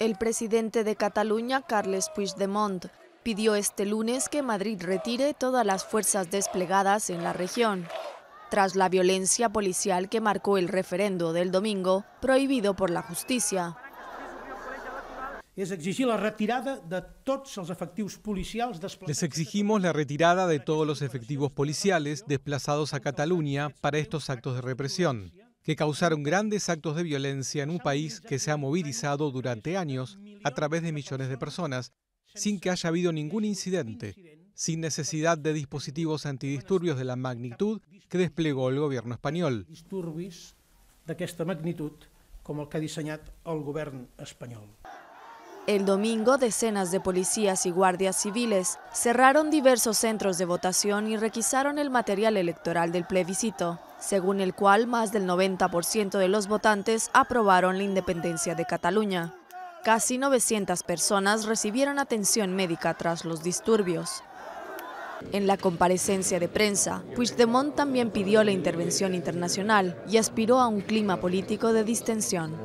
El presidente de Cataluña, Carles Puigdemont, pidió este lunes que Madrid retire todas las fuerzas desplegadas en la región, tras la violencia policial que marcó el referendo del domingo, prohibido por la justicia. Les exigimos la retirada de todos los efectivos policiales desplazados a Cataluña para estos actos de represión que causaron grandes actos de violencia en un país que se ha movilizado durante años a través de millones de personas, sin que haya habido ningún incidente, sin necesidad de dispositivos antidisturbios de la magnitud que desplegó el gobierno español. El domingo, decenas de policías y guardias civiles cerraron diversos centros de votación y requisaron el material electoral del plebiscito según el cual más del 90% de los votantes aprobaron la independencia de Cataluña. Casi 900 personas recibieron atención médica tras los disturbios. En la comparecencia de prensa, Puigdemont también pidió la intervención internacional y aspiró a un clima político de distensión.